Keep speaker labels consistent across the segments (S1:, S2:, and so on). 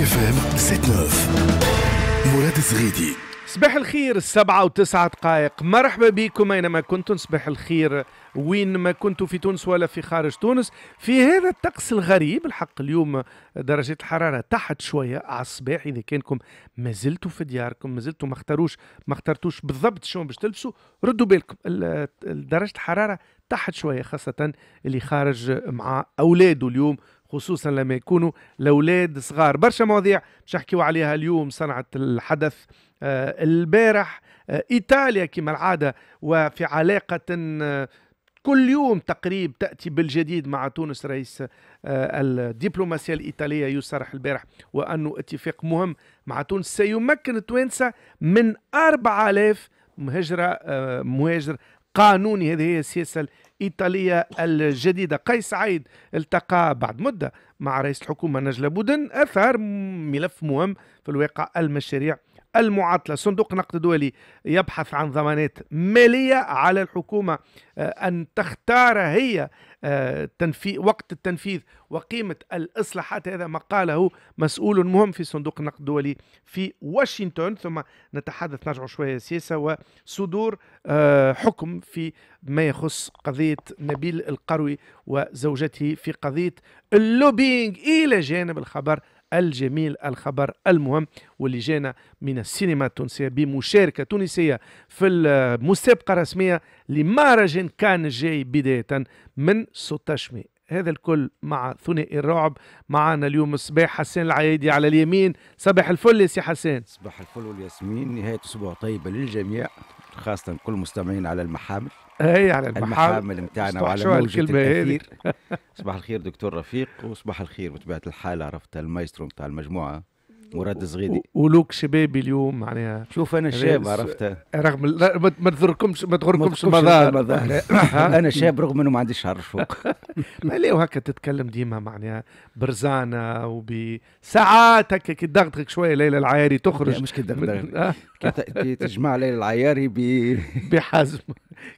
S1: ميكس اف ام 79
S2: مراد الزغيدي
S1: صباح الخير السبعة وتسعة دقائق مرحبا بكم أينما كنتم صباح الخير وين ما كنتم في تونس ولا في خارج تونس في هذا الطقس الغريب الحق اليوم درجة الحرارة تحت شوية على الصباح إذا كانكم ما زلتوا في دياركم ما زلتوا ما اختاروش ما اخترتوش بالضبط شنو باش تلبسوا ردوا بالكم درجة الحرارة تحت شوية خاصة اللي خارج مع أولاده اليوم خصوصا لما يكونوا الاولاد صغار برشا مواضيع مش نحكيو عليها اليوم صنعت الحدث آه، البارح آه، ايطاليا كما العاده وفي علاقه كل يوم تقريب تأتي بالجديد مع تونس رئيس آه، الدبلوماسية الإيطالية يصرح البارح وأنه اتفاق مهم مع تونس سيمكن تونس من 4000 مهجره مهاجر قانوني هذه هي السياسة الإيطالية الجديدة قيس عيد التقى بعد مدة مع رئيس الحكومة نجلة بودن أثار ملف مهم في الواقع المشاريع المعطلة صندوق نقد دولي يبحث عن ضمانات مالية على الحكومة آه، أن تختار هي وقت التنفيذ وقيمة الإصلاحات هذا ما قاله مسؤول مهم في صندوق النقد الدولي في واشنطن ثم نتحدث نرجع شوية سياسة وصدور آه، حكم في ما يخص قضية نبيل القروي وزوجته في قضية اللوبينج إلى جانب الخبر الجميل الخبر المهم واللي جانا من السينما التونسية بمشاركة تونسية في المسابقة الرسمية لمهرجان كان جاي بداية من 16 مي هذا الكل مع ثنائي الرعب معنا اليوم الصباح حسين العيادي على اليمين صباح الفل يا سي حسين
S3: صباح الفل والياسمين نهاية أسبوع طيبة للجميع خاصة كل مستمعين على المحامل اي على المحامل نتاعنا بتاعنا وعلى موجة الأثير صباح الخير دكتور رفيق وصباح الخير بطبيعة الحالة عرفت المايسترو بتاع المجموعة مراد صغيدي
S1: ولوك شبابي اليوم معناها شوف انا شاب عرفت رغم ما تضركمش ما تغركمش المظاهر انا شاب رغم انه ما عنديش شعر فوق ما ليه هكا تتكلم ديما معناها برزانه وبساعات هكا كي تدغدغك شويه ليلى العياري تخرج مش كي تدغدغ كي تجمع ليلى العياري ب بحزم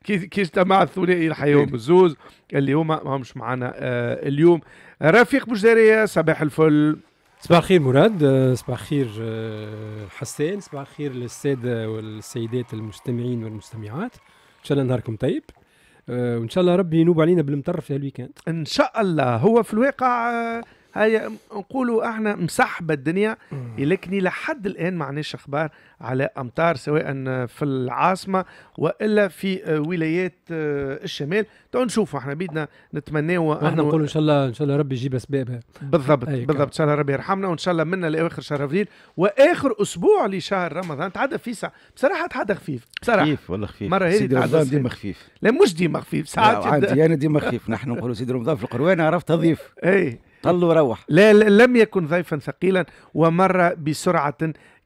S1: كي كي اجتمع الثنائي الحيوم الزوز اللي هما ماهمش معنا آه، اليوم رفيق
S4: بوجداريه صباح الفل صباح الخير مراد صباح آه، الخير آه، حسين صباح الخير للسادة والسيدات المستمعين والمستمعات إن شاء الله نهاركم طيب آه، وإن شاء الله ربي ينوب علينا بالمطر في هالويكاند إن شاء الله هو في الواقع
S1: هيا نقولوا احنا مسحبه الدنيا لكن لحد الان ما عناش اخبار على امطار سواء في العاصمه والا في ولايات آه، الشمال تو نشوفوا احنا بيدنا نتمناو احنا نقولوا ان
S4: شاء الله ان شاء الله ربي يجيب اسبابها
S1: بالضبط بالضبط ان شاء الله ربي يرحمنا وان شاء الله منا لاخر شهر ابريل واخر اسبوع لشهر رمضان تعدى في ساعه بصراحه تعدى خفيف بصراحه خفيف والله خفيف مره هذه تعدى ديما
S3: خفيف لا مش ديما خفيف ساعات عادي انا ديما خفيف نحن نقولوا سيدي رمضان في القروان عرفت ضيف اي طل
S1: وروح لا, لا لم يكن ضيفا ثقيلا ومر بسرعة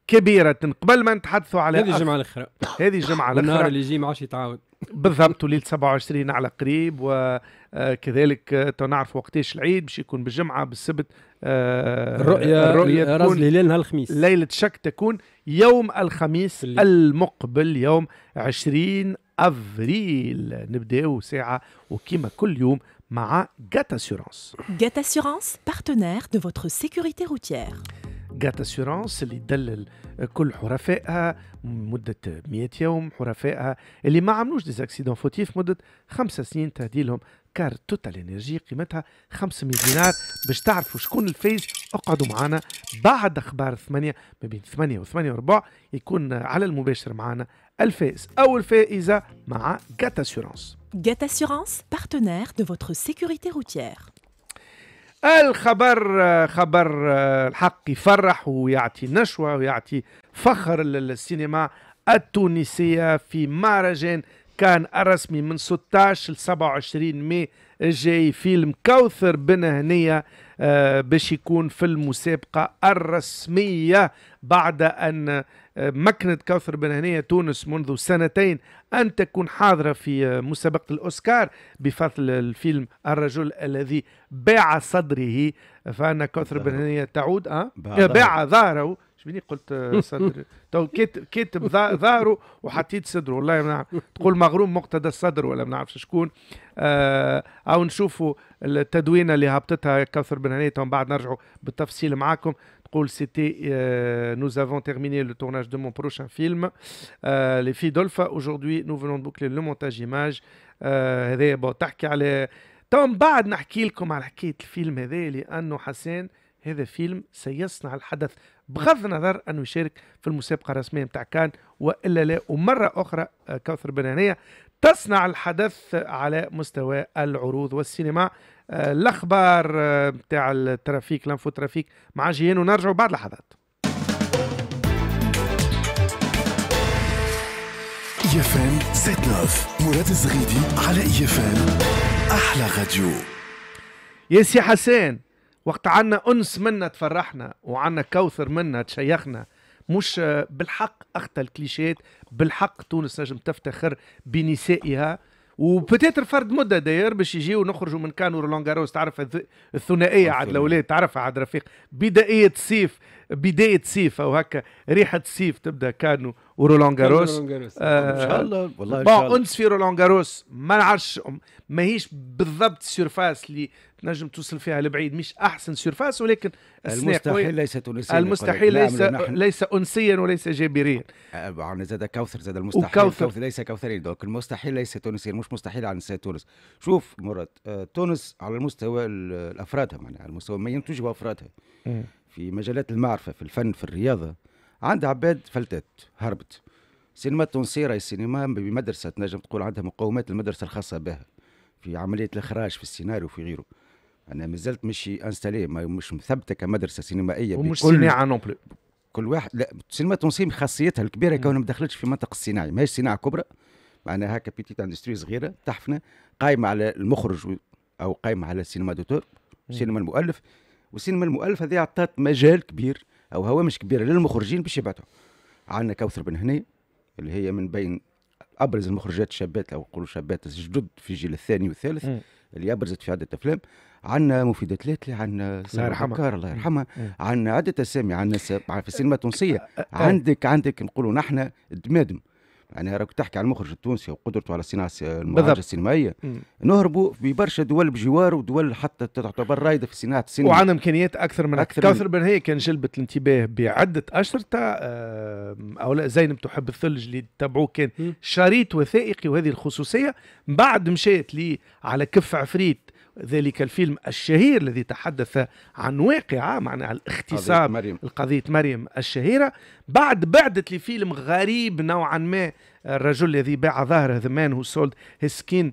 S1: كبيرة قبل ما نتحدثوا على هذه الجمعة الأخرى هذه الجمعة الأخرى النهار اللي
S4: يجي ما عادش يتعاود
S1: بالضبط وليلة 27 على قريب وكذلك آه، آه، نعرف وقتاش العيد باش يكون بالجمعة بالسبت الرؤية الرؤية راس الهلال نهار الخميس ليلة شك تكون يوم الخميس المقبل يوم 20 أفريل نبداو ساعة وكما كل يوم مع جات Assurance
S4: جات Assurance بارتنير دو فوتر سيكوريتي روتيير
S1: جات اسيورانس اللي تدلل كل حرفائها مدة 100 يوم حرفائها اللي ما عملوش دي زاكسيدون فوتيف مدة خمسة سنين تهديلهم كار توتال انرجي قيمتها 500 دينار باش تعرفوا شكون الفايز اقعدوا معنا بعد اخبار ثمانية ما بين ثمانية وثمانية وربع يكون على المباشر معنا الفائز أو الفائزة مع جات أسيورانس
S4: جات أسيورانس partenaire de votre sécurité routière
S1: الخبر خبر الحق يفرح ويعطي نشوة ويعطي فخر للسينما التونسية في مهرجان كان الرسمي من 16 ل 27 ماي الجاي فيلم كوثر بن هنية آه، باش يكون في المسابقة الرسمية بعد أن آه، مكنت كوثر بن هنية تونس منذ سنتين أن تكون حاضرة في آه، مسابقة الأوسكار بفضل الفيلم الرجل الذي باع صدره فأن كوثر بن هنية تعود أه؟ باع ظهره شبيني قلت آه، صدر تو كاتب ظهره وحطيت صدره والله ما نعرف تقول مغروم مقتدى الصدر ولا ما نعرفش شكون آه او نشوفوا التدوينه اللي هبطتها كوثر بن هنيه ومن بعد نرجعوا بالتفصيل معاكم تقول سيتي euh, nous avons terminé le tournage de mon prochain film euh, les filles d'Olpha aujourd'hui nous venons de boucler le هذايا بون تحكي على تو من بعد نحكي لكم على حكايه الفيلم هذا لانه حسين هذا فيلم سيصنع الحدث بغض النظر انه يشارك في المسابقه الرسميه نتاع كان والا لا ومره اخرى آه، كوثر بنانيه تصنع الحدث على مستوى العروض والسينما آه، الاخبار نتاع آه، الترافيك لانفو ترافيك مع جيان ونرجعوا بعد لحظات
S3: اي اف ام مراد الزغيدي
S1: على اي احلى راديو يا سي حسان وقت عنا أنس منا تفرحنا وعنا كوثر منا تشيخنا مش بالحق أخت الكليشيات بالحق تونس نجم تفتخر بنسائها وبتاتر فرد مده داير باش يجيو ونخرجوا من كانو لونغاروس تعرف الثنائيه عاد الاولاد تعرفها عاد رفيق بدائيه صيف بدايه صيف او هكا ريحه صيف تبدا كانو ورولان جاروس آه ان شاء الله والله ان شاء الله انس في رولان جاروس ما نعرفش ماهيش بالضبط السيرفاس اللي تنجم توصل فيها لبعيد مش احسن سيرفاس ولكن المستحيل ليس تونسيا المستحيل ليس
S3: ليس انسيا وليس جابريا عن زاد كوثر زاد المستحيل وكوثر. كوثر ليس كوثري دوك المستحيل ليس تونسيا مش مستحيل عن نساء تونس شوف مراد آه تونس على المستوى الافرادها معناها يعني على المستوى ما ينتجوا افرادها في مجالات المعرفة في الفن في الرياضة عند عباد فلتت هربت سينما التونسية راي السينما بمدرسة نجم تقول عندها مقومات المدرسة الخاصة بها في عملية الإخراج في السيناريو في غيره أنا مازلت مش انستالي مش مثبتة كمدرسة سينمائية ومش صناعة نون بلو كل واحد لا السينما التونسية خاصيتها الكبيرة كونها ما دخلتش في منطق الصناعي ماهيش صناعة كبرى معناها هكا بيتيت اندستري صغيرة تحفنة قايمة على المخرج أو قايمة على السينما دوتور سينما المؤلف والسينما المؤلفه هذه عطات مجال كبير او هوامش كبيره للمخرجين باش يبعثوا عندنا كوثر بن هني اللي هي من بين ابرز المخرجات الشابات او نقولوا شابات الجدد في الجيل الثاني والثالث م. اللي ابرزت في عده افلام عندنا مفيده تلاتلي عندنا سارة يرحمها الله يرحمها عندنا عده اسامي عندنا في السينما التونسيه آه، آه، آه. عندك عندك نقولوا نحن الدمادم يعني راك تحكي على المخرج التونسي وقدرته على الصناعه المخرج السينمائيه نهربوا في برشا دول بجوار ودول حتى تعتبر رايده في صناعه السينما وعندها امكانيات اكثر من اكثر كاثر
S1: بن هي كان جلبت الانتباه بعده اشرطه آه، او لا زينب تحب الثلج اللي تبعوه كان شريط وثائقي وهذه الخصوصيه بعد مشيت لي على كف عفريت ذلك الفيلم الشهير الذي تحدث عن واقعة معناها الاغتصاب قضية مريم. القضية مريم الشهيرة بعد بعدت لفيلم غريب نوعا ما الرجل الذي باع ظهره ذا مان Sold His Skin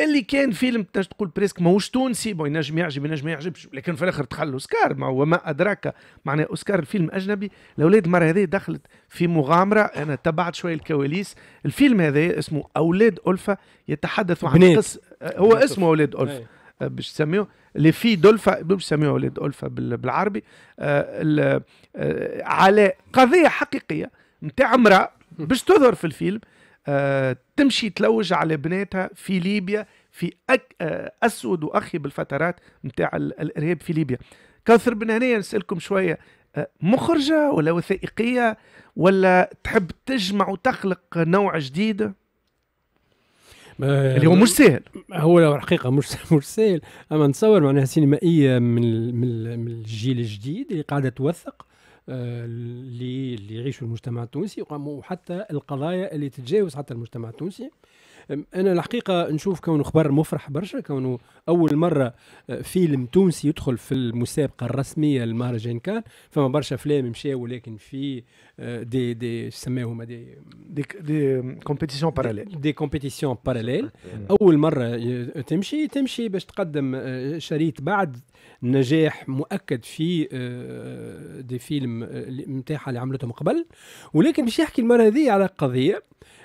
S1: اللي كان فيلم تنجم تقول بريسك ماهوش تونسي بو ينجم يعجب ينجم ما يعجبش لكن في الاخر دخل اوسكار ما وما ادراك معنى اوسكار الفيلم اجنبي الاولاد المره هذه دخلت في مغامره انا تبعت شويه الكواليس الفيلم هذا اسمه اولاد الفا يتحدث عن قصه هو اسمه اولاد الفا إيه. تسميوه آه، لي في دولفا تسميوه ولاد ألفا بالعربي آه، آه، على قضية حقيقية نتاع امرأة باش تظهر في الفيلم تمشي تلوج على بناتها في ليبيا في أك أسود وأخي بالفترات نتاع الإرهاب في ليبيا كوثر بن هنية نسألكم شوية مخرجة ولا وثائقية ولا تحب تجمع وتخلق نوع جديد
S4: اللي هو مش سهل هو الحقيقه مش مش سهل اما نتصور معناها سينمائيه من من الجيل الجديد اللي قاعده توثق آه، اللي اللي يعيشوا المجتمع التونسي وحتى القضايا اللي تتجاوز حتى المجتمع التونسي انا الحقيقه نشوف كونه خبر مفرح برشا كونه اول مره أه، فيلم تونسي يدخل في المسابقه الرسميه للمهرجان كان فما برشا افلام مشاو ولكن في أه، دي دي سماهم دي دي, دي كومبيتيسيون باراليل دي كومبيتيسيون باراليل اول مره أه، تمشي تمشي باش تقدم شريط بعد نجاح مؤكد في دي فيلم نتاعها اللي عملتهم قبل ولكن باش يحكي المره هذه على قضيه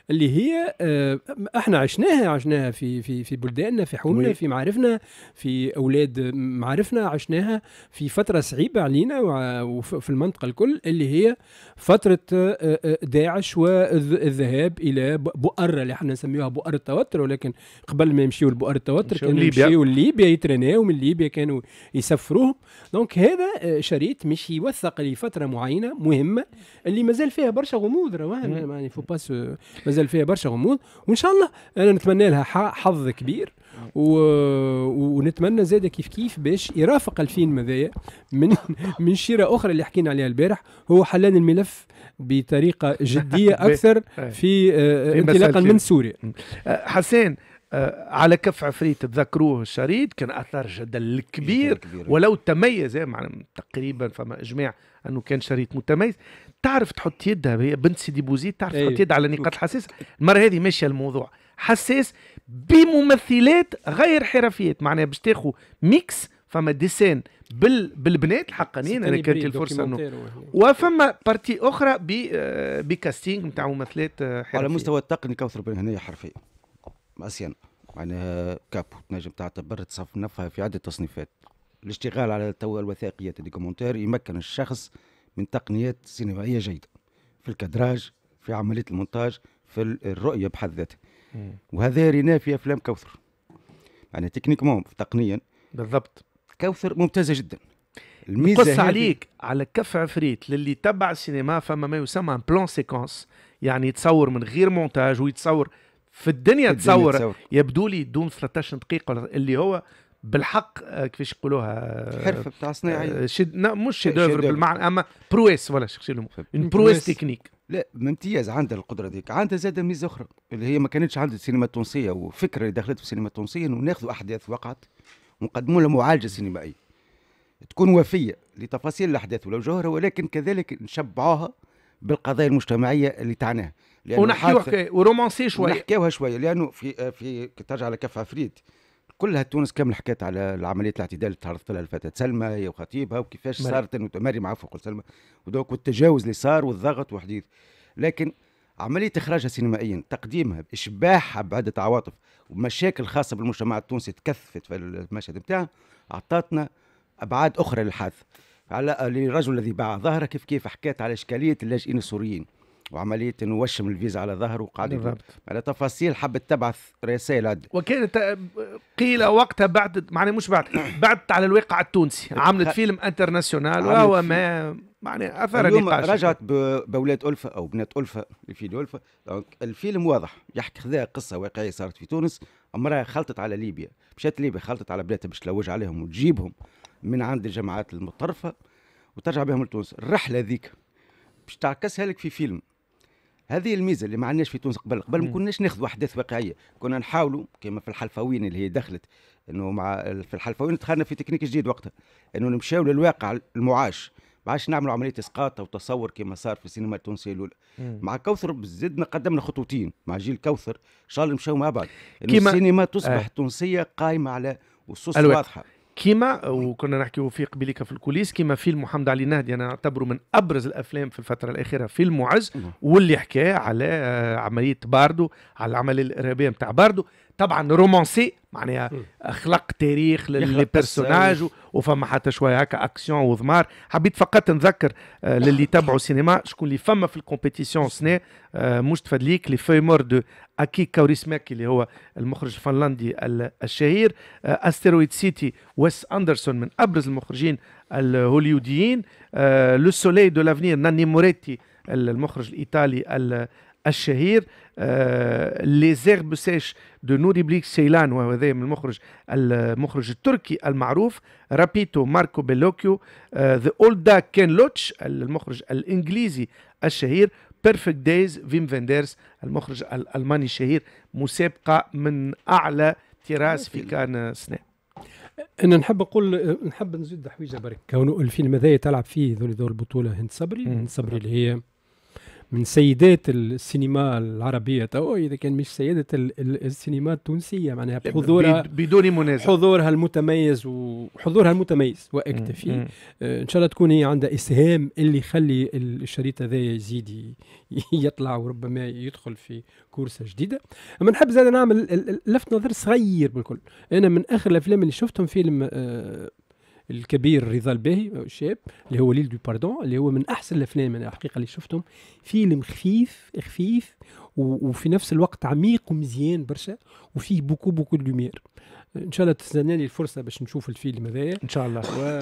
S4: اللي هي آه، احنا عشناها عشناها في في في بلداننا في حومنا في معارفنا في اولاد معارفنا عشناها في فتره صعيبه علينا وفي المنطقه الكل اللي هي فتره آه، آه، داعش والذهاب الى بؤره اللي احنا نسميوها بؤر التوتر ولكن قبل ما يمشيوا لبؤر التوتر كانوا يمشيوا لليبيا يترناو من ليبيا كانوا يسفروهم دونك هذا شريط مش يوثق لفتره معينه مهمه اللي مازال فيها برشا غموض راه فو با نزل فيها برشا غموض وان شاء الله انا نتمنى لها حظ كبير و... ونتمنى زاد كيف كيف باش يرافق الفيلم هذايا من من شيره اخرى اللي حكينا عليها البارح هو حلان الملف بطريقه جديه اكثر آه، في انطلاقا من سوريا
S1: آه، حسين آه، على كف عفريت تذكروه الشريط كان اثر جدل كبير ولو تميز يعني تقريبا فما اجماع انه كان شريط متميز تعرف تحط يدها هي بنت سيدي بوزيد تعرف أيوه. تحط إيه، يدها على نقاط الحساسه المره هذه ماشيه الموضوع حساس بممثلات غير حرفيات معناها باش تاخذ ميكس فما ديسين بال بالبنات الحقانيين انا كانت الفرصه انه وفما بارتي اخرى بكاستينغ نتاع ممثلات حرفيه على مستوى
S3: التقني كوثر بن هنايا حرفيا ماسيان معناها كابو تنجم تعتبر تصنفها في عده تصنيفات الاشتغال على التوائل الوثائقية الدوكيومنتير يمكن الشخص من تقنيات سينمائية جيدة في الكادراج في عملية المونتاج في الرؤية بحد ذاتها وهذا رينا في أفلام كوثر يعني تكنيكمون تقنيا بالضبط كوثر ممتازة جدا
S1: الميزة قص عليك على كف عفريت للي تبع السينما فما ما يسمى بلان سيكونس يعني يتصور من غير مونتاج ويتصور في الدنيا, في الدنيا تصور, تصور. يبدو لي دون 13 دقيقه اللي هو بالحق آه، كيفاش يقولوها آه، حرفه بتاع صناعيه آه، شد لا مش دوفر بالمعنى
S3: اما برويس ولا شي لهم برويس تكنيك لا ممتاز عندها القدره ذيك عندها زاد ميزه اخرى اللي هي ما كانتش عند السينما التونسيه وفكره اللي دخلت في السينما التونسيه انه ناخذوا احداث وقعت ونقدموا لها معالجه سينمائيه تكون وفيه لتفاصيل الاحداث جوهرة ولكن كذلك نشبعوها بالقضايا المجتمعيه اللي تعناها ونحكيوها ورومانسي شويه ونحكيوها شويه لانه في في ترجع على كف عفريت كلها تونس كامل حكيت على عمليه الاعتدال اللي تعرضت لها الفتاه سلمى وخطيبها وكيفاش صارت صارت مريم عفوا فوق سلمى ودوك والتجاوز اللي صار والضغط وحديث لكن عمليه اخراجها سينمائيا تقديمها إشباحها بعده عواطف ومشاكل خاصه بالمجتمع التونسي تكثفت في المشهد بتاعها اعطتنا ابعاد اخرى للحادث على للرجل الذي باع ظهره كيف كيف حكيت على اشكاليه اللاجئين السوريين وعمليه انه وشم الفيزا على ظهره وقاعد على تفاصيل حبت تبعث رسائل
S1: وكانت قيل وقتها بعدت معني مش بعد بعدت على الواقع التونسي عملت فيلم
S3: انترناسيونال
S1: وهو ما
S3: معني اثر اليوم رجعت باولاد الفه او بنات الفه لفيد الفه الفيلم واضح يحكي خذا قصه واقعيه صارت في تونس امراه خلطت على ليبيا مشات ليبيا خلطت على بلادها باش تلوج عليهم وتجيبهم من عند الجماعات المتطرفه وترجع بهم لتونس الرحله ذيك باش تعكسها لك في فيلم هذه الميزه اللي ما عندناش في تونس قبل قبل ما كناش ناخذ احداث واقعيه كنا نحاولوا كما في الحلفاويين اللي هي دخلت انه مع في الحلفاويين دخلنا في تكنيك جديد وقتها انه نمشيو للواقع المعاش ما عادش نعملوا عمليه اسقاط او تصور كما صار في السينما التونسيه الاولى مع كوثر زدنا قدمنا خطوتين مع جيل كوثر ان شاء الله نمشيو مع بعض السينما تصبح آه. تونسيه قائمه على وصوص واضحه كيما وكنا نحكيو في قبيلك
S1: في الكوليس كيما فيلم محمد علي نهدي انا اعتبره من ابرز الافلام في الفتره الاخيره فيلم معز نعم. واللي حكاه على عمليه باردو على العمليه الارهابيه نتاع باردو طبعا رومانسي معناها خلق تاريخ للبيرسوناج وفما حتى شويه هكا اكسيون وضمار حبيت فقط نذكر آه، للي تبعوا سينما شكون اللي فما في الكومبيتيسيون سنة آه، مش تفدليك لي في مور دو اكي كاوريسماكي اللي هو المخرج الفنلندي الشهير استرويد سيتي ويس اندرسون من ابرز المخرجين الهوليوديين لو سولي دو لافنير ناني موريتي المخرج الايطالي الشهير لي زيرب سيش دو نوري بليك سيلان وهو من المخرج المخرج التركي المعروف رابيتو ماركو بيلوكيو ذا داك كان لوتش المخرج الانجليزي الشهير بيرفكت دايز فيم فيندرز المخرج الالماني الشهير مسابقه من اعلى تراس في كان سنه
S4: انا نحب اقول نحب نزيد حويجه برك كونه الفيلم هذا تلعب فيه ذول دور البطوله هند صبري هند صبري اللي هي من سيدات السينما العربيه تو اذا كان مش سيده السينما التونسيه معناها بحضورها بدون منازع حضورها المتميز وحضورها المتميز واكتفي آه، ان شاء الله تكون هي عندها اسهام اللي يخلي الشريط هذا يزيد يطلع وربما يدخل في كورسه جديده اما نحب زاد نعمل لفت نظر صغير بالكل انا من اخر الافلام اللي شفتهم فيلم آه، الكبير رضا الباهي الشاب اللي هو ليل دو باردون اللي هو من احسن الافلام انا حقيقه اللي شفتهم فيلم خفيف خفيف وفي نفس الوقت عميق ومزيان برشا وفيه بوكو بوكو لوميير ان شاء الله تستناني الفرصه باش نشوف الفيلم هذايا ان شاء الله و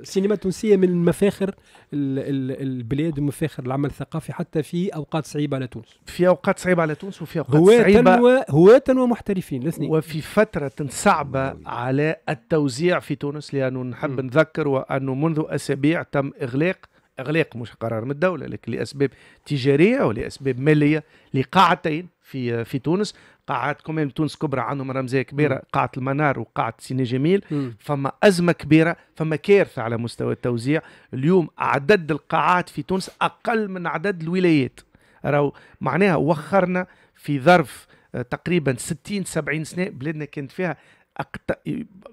S4: السينما آه، التونسيه من مفاخر البلاد ومفاخر العمل الثقافي حتى في اوقات صعيبه على تونس في اوقات صعيبه على تونس وفي اوقات هواة صعيبه هواة
S1: ومحترفين الاثنين وفي فتره صعبه على التوزيع في تونس لانه نحب نذكر وانه منذ اسابيع تم اغلاق إغلاق مش قرار من الدولة لكن لأسباب تجارية ولأسباب مالية لقاعتين في في تونس قاعات كمان تونس كبرى عندهم رمزيه كبيره م. قاعه المنار وقاعه سيني جميل م. فما ازمه كبيره فما كارثه على مستوى التوزيع اليوم عدد القاعات في تونس اقل من عدد الولايات راهو معناها وخرنا في ظرف آه، تقريبا 60 70 سنه بلادنا كانت فيها أقت...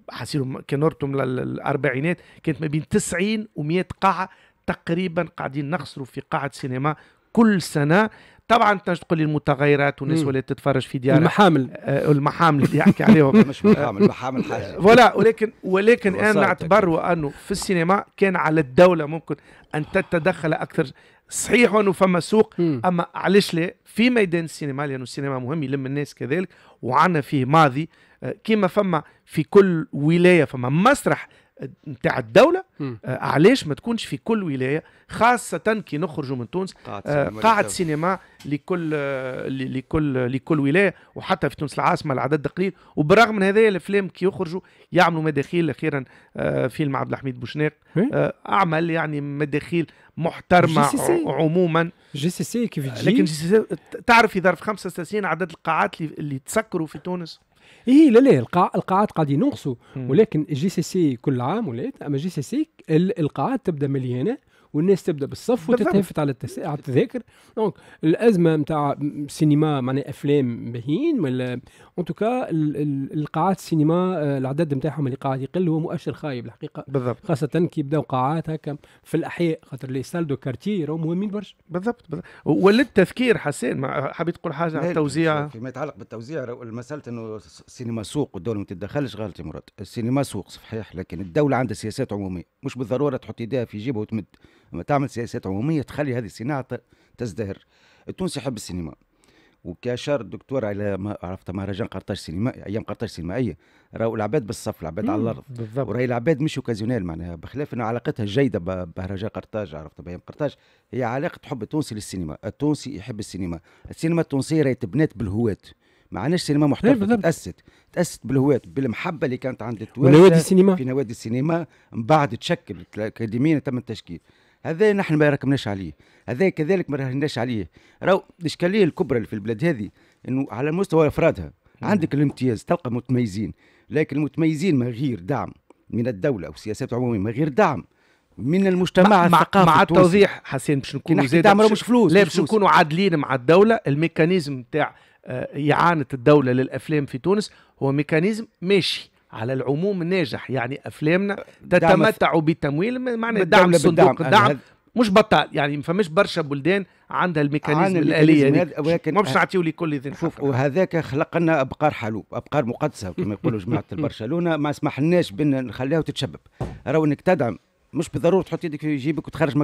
S1: حسيرهم كان للاربعينات كانت ما بين 90 و100 قاعه تقريبا قاعدين نخسروا في قاعة سينما كل سنة طبعا تنجم تقول لي المتغيرات والناس ولا تتفرج في ديارها المحامل آه المحامل اللي يحكي عليهم مش محامل محامل حاجه فوالا ولكن ولكن انا نعتبر انه في السينما كان على الدوله ممكن ان تتدخل اكثر صحيح انه فما سوق اما علاش لا في ميدان السينما لانه السينما مهم يلم الناس كذلك وعنا فيه ماضي آه، كما فما في كل ولايه فما مسرح نتاع الدوله آه، علاش ما تكونش في كل ولايه خاصه كي نخرجوا من تونس قاعه آه، سينما لكل آه، لكل لكل ولايه وحتى في تونس العاصمه العدد قليل وبالرغم من هذايا الافلام كي يخرجوا يعملوا مداخيل اخيرا فيلم عبد الحميد بوشناق اعمل يعني مداخيل محترمه عموما
S4: جي سي سي كيف تجي لكن جي سي سي تعرف في ظرف خمسة سنين عدد القاعات اللي تسكروا في تونس اي لا لا القاعات قاعدين ينقصوا ولكن جي سي سي كل عام ولات اما جي سي سي القاعات تبدا مليانه والناس تبدا بالصف وتتهافت على التس... على التذاكر دونك الازمه نتاع سينما معناها افلام باهيين ولا اون توكا القاعات السينما آه، الاعداد نتاعهم اللي قاعد يقل هو مؤشر خايب الحقيقه بالضبط خاصه كي يبداو قاعات هكا في الاحياء خاطر لي سال دو كارتي راهم مهمين برشا بالضبط,
S3: وللتذكير حسين حبيت تقول حاجه على التوزيع فيما يتعلق بالتوزيع مساله انه السينما سوق والدوله ما تتدخلش غالط يا مراد السينما سوق صحيح لكن الدوله عندها سياسات عموميه مش بالضروره تحط يديها في جيبها وتمد اما تعمل سياسات عموميه تخلي هذه الصناعه تزدهر التونسي يحب السينما وكاشر الدكتور على ما عرفت مهرجان قرطاج سينما ايام قرطاج سينمائيه راهو العباد بالصف العباد على الارض بالضبط وراهي العباد مش اوكازيونيل معناها بخلاف انه علاقتها الجيده بمهرجان قرطاج عرفت بايام قرطاج هي علاقه حب التونسي للسينما التونسي يحب السينما السينما التونسيه راهي تبنات بالهواة ما عندناش سينما إيه، محترفه تاسست تاسست بالهواة بالمحبه اللي كانت عند التوانسه في نوادي السينما في نوادي السينما من بعد تشكل اكاديميا تم التشكيل هذا نحن ما راكمناش عليه هذا كذلك ما راهناش عليه راهو الاشكاليه الكبرى اللي في البلاد هذه انه على مستوى افرادها عندك الامتياز تلقى متميزين لكن المتميزين من غير دعم من الدوله او سياسات عموميه من غير دعم من المجتمع مع, الثقافي مع التوضيح
S1: حسين باش نكونوا دعم مش فلوس لا باش نكونوا عادلين مع الدوله الميكانيزم نتاع آه، اعانه الدوله للافلام في تونس هو ميكانيزم ماشي على العموم ناجح يعني افلامنا تتمتع بتمويل معنى دعم صندوق الدعم مش بطال يعني ما فماش برشا بلدان عندها الميكانيزم الاليه ولكن ما باش أه، نعطيو
S3: لكل ذي شوف وهذاك خلق لنا ابقار حلوب ابقار مقدسه كما يقولوا جماعه البرشلونه ما سمحناش بان نخليها وتتشبب راهو انك تدعم مش بالضروره تحط يدك في جيبك وتخرج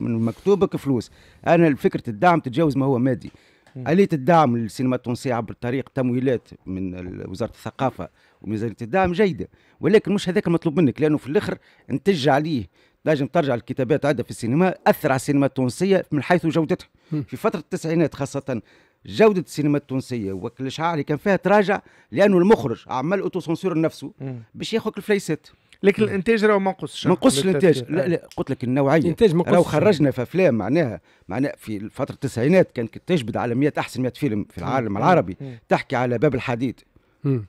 S3: من مكتوبك فلوس انا فكره الدعم تتجاوز ما هو مادي آلية الدعم للسينما التونسية عبر طريق تمويلات من وزارة الثقافة وميزانية الدعم جيدة ولكن مش هذاك المطلوب منك لأنه في الآخر انتج عليه لازم ترجع الكتابات عادة في السينما أثر على السينما التونسية من حيث جودتها في فترة التسعينات خاصة جودة السينما التونسية والإشعاع اللي كان فيها تراجع لأنه المخرج عمل أوتو سنسور نفسه باش ياخذ الفليسات لكن الانتاج راهو ما نقصش ما نقصش الانتاج لا لا قلت لك النوعيه الانتاج ما لو خرجنا في افلام معناها معناها في فتره التسعينات كانت تجبد على 100 احسن 100 فيلم في العالم العربي تحكي على باب الحديد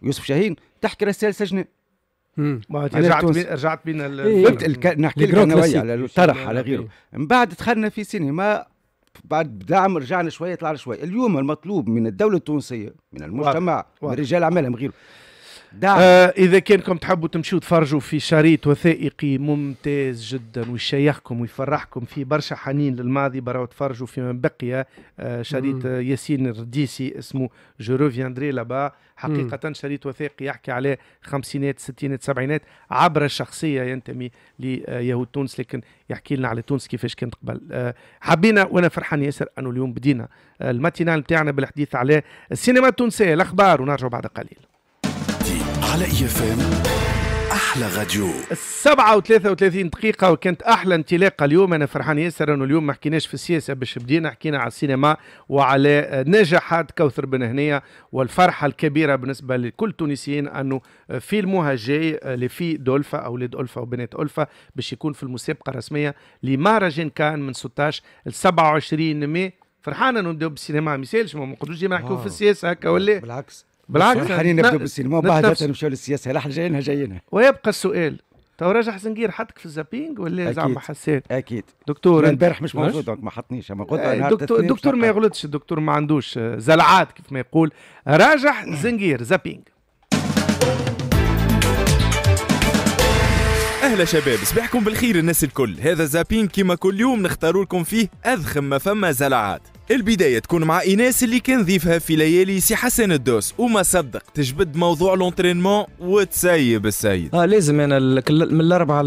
S3: يوسف شاهين تحكي رسائل سجنة رجعت بي... رجعت بينا فهمت إيه. الك... نحكي لك النوعيه على الطرح على غيره من بعد دخلنا في سينما بعد دعم رجعنا شويه طلعنا شويه اليوم المطلوب من الدوله التونسيه من المجتمع واضح. من رجال اعمالهم غيره آه
S1: اذا كانكم تحبوا تمشوا تفرجوا في شريط وثائقي ممتاز جدا ويشيخكم ويفرحكم في برشا حنين للماضي برا تفرجوا في من بقي آه شريط مم. ياسين الرديسي اسمه جو ريفياندري لابا حقيقه مم. شريط وثائقي يحكي على خمسينات ستينات سبعينات عبر شخصيه ينتمي ليهود تونس لكن يحكي لنا على تونس كيفاش كانت قبل آه حبينا وانا فرحان ياسر انه اليوم بدينا آه، الماتينال بتاعنا بالحديث على السينما التونسيه الاخبار ونرجع بعد قليل على اي اف ام احلى راديو 7 و33 دقيقة وكانت احلى انطلاقة اليوم انا فرحان ياسر انه اليوم ما حكيناش في السياسة باش بدينا حكينا على السينما وعلى نجاحات كوثر بن هنية والفرحة الكبيرة بالنسبة لكل تونسيين انه فيلمها جاي اللي فيه دولفا اولاد الفا وبنات الفا باش يكون في المسابقة الرسمية لمهرجان كان من 16 ل 27 ماي فرحانة انه نبداو بالسينما ما يسالش ما نقدروش ديما نحكيو في السياسة هكا ولا بالعكس بالعكس حاليا نبدا بالسينما بعدها نمشيو للسياسه لا جايينها جايينها ويبقى السؤال تو راجع سنقير حطك في الزابينج ولا زعما
S3: حسيت؟ اكيد دكتور البارح مش موجود ما حطنيش ما قلت آه دكتور
S1: الدكتور ما يغلطش الدكتور ما عندوش آه، زلعات كيف ما يقول راجع
S2: زنقير زابينج اهلا شباب صباحكم بالخير الناس الكل هذا زابين كيما كل يوم نختاروا لكم فيه أضخم ما فما زلعات البداية تكون مع إيناس اللي كان ضيفها في ليالي سي حسن الدوس وما صدق تجبد موضوع لونترينمون وتسيب السيد
S4: اه لازم انا من الاربعة